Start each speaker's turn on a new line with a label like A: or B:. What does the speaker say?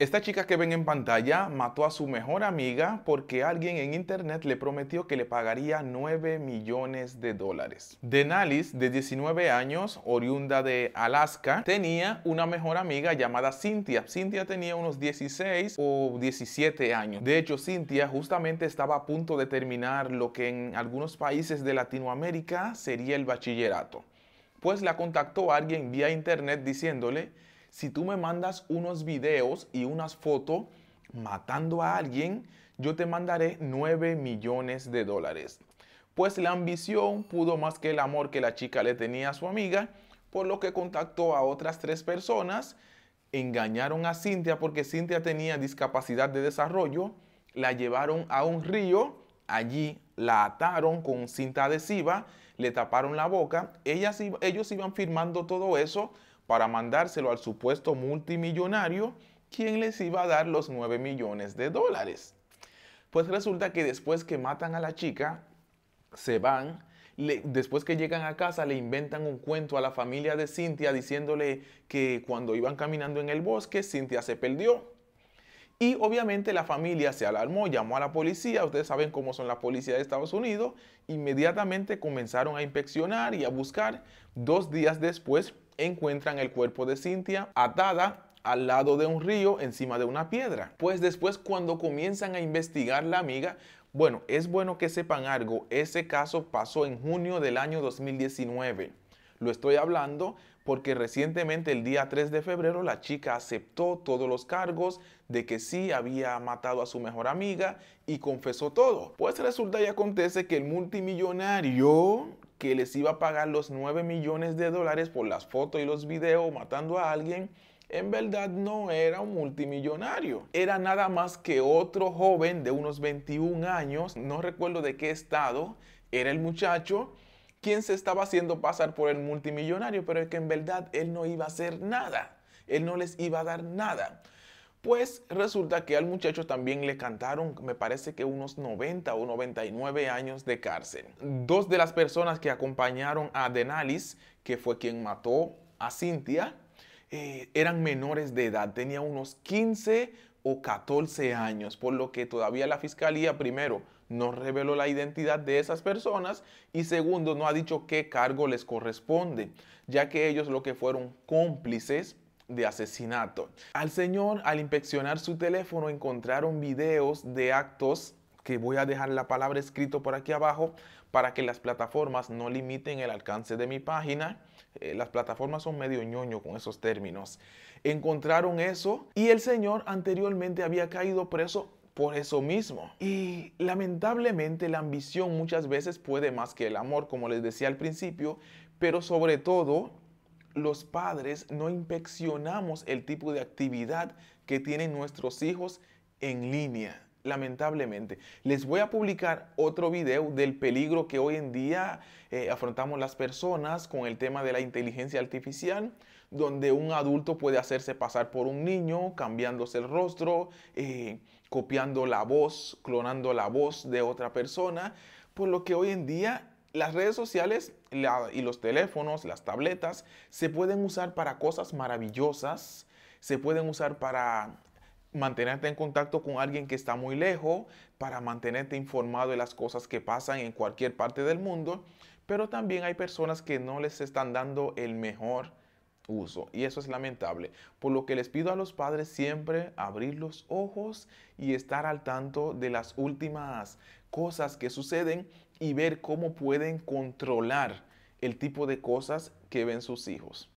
A: Esta chica que ven en pantalla mató a su mejor amiga porque alguien en internet le prometió que le pagaría 9 millones de dólares. Denalis, de 19 años, oriunda de Alaska, tenía una mejor amiga llamada Cynthia. Cynthia tenía unos 16 o 17 años. De hecho, Cynthia justamente estaba a punto de terminar lo que en algunos países de Latinoamérica sería el bachillerato. Pues la contactó alguien vía internet diciéndole si tú me mandas unos videos y unas fotos matando a alguien, yo te mandaré 9 millones de dólares. Pues la ambición pudo más que el amor que la chica le tenía a su amiga, por lo que contactó a otras tres personas, engañaron a Cintia porque Cintia tenía discapacidad de desarrollo, la llevaron a un río, allí la ataron con cinta adhesiva, le taparon la boca, Ellas, ellos iban firmando todo eso para mandárselo al supuesto multimillonario, quien les iba a dar los 9 millones de dólares. Pues resulta que después que matan a la chica, se van, después que llegan a casa le inventan un cuento a la familia de Cynthia, diciéndole que cuando iban caminando en el bosque, Cynthia se perdió. Y obviamente la familia se alarmó, llamó a la policía, ustedes saben cómo son las policías de Estados Unidos, inmediatamente comenzaron a inspeccionar y a buscar. Dos días después encuentran el cuerpo de Cynthia atada al lado de un río encima de una piedra. Pues después cuando comienzan a investigar la amiga, bueno, es bueno que sepan algo, ese caso pasó en junio del año 2019. Lo estoy hablando porque recientemente el día 3 de febrero la chica aceptó todos los cargos de que sí había matado a su mejor amiga y confesó todo. Pues resulta y acontece que el multimillonario que les iba a pagar los 9 millones de dólares por las fotos y los videos matando a alguien, en verdad no era un multimillonario. Era nada más que otro joven de unos 21 años, no recuerdo de qué estado era el muchacho, ¿Quién se estaba haciendo pasar por el multimillonario, pero es que en verdad él no iba a hacer nada, él no les iba a dar nada. Pues resulta que al muchacho también le cantaron, me parece que unos 90 o 99 años de cárcel. Dos de las personas que acompañaron a Denalis, que fue quien mató a Cintia, eh, eran menores de edad, tenía unos 15 o 14 años, por lo que todavía la fiscalía primero no reveló la identidad de esas personas y segundo, no ha dicho qué cargo les corresponde, ya que ellos lo que fueron cómplices de asesinato. Al señor, al inspeccionar su teléfono, encontraron videos de actos que voy a dejar la palabra escrito por aquí abajo para que las plataformas no limiten el alcance de mi página. Eh, las plataformas son medio ñoño con esos términos. Encontraron eso y el señor anteriormente había caído preso por eso mismo. Y lamentablemente la ambición muchas veces puede más que el amor, como les decía al principio, pero sobre todo los padres no inspeccionamos el tipo de actividad que tienen nuestros hijos en línea lamentablemente. Les voy a publicar otro video del peligro que hoy en día eh, afrontamos las personas con el tema de la inteligencia artificial, donde un adulto puede hacerse pasar por un niño, cambiándose el rostro, eh, copiando la voz, clonando la voz de otra persona, por lo que hoy en día las redes sociales y los teléfonos, las tabletas, se pueden usar para cosas maravillosas, se pueden usar para mantenerte en contacto con alguien que está muy lejos, para mantenerte informado de las cosas que pasan en cualquier parte del mundo, pero también hay personas que no les están dando el mejor uso y eso es lamentable. Por lo que les pido a los padres siempre abrir los ojos y estar al tanto de las últimas cosas que suceden y ver cómo pueden controlar el tipo de cosas que ven sus hijos.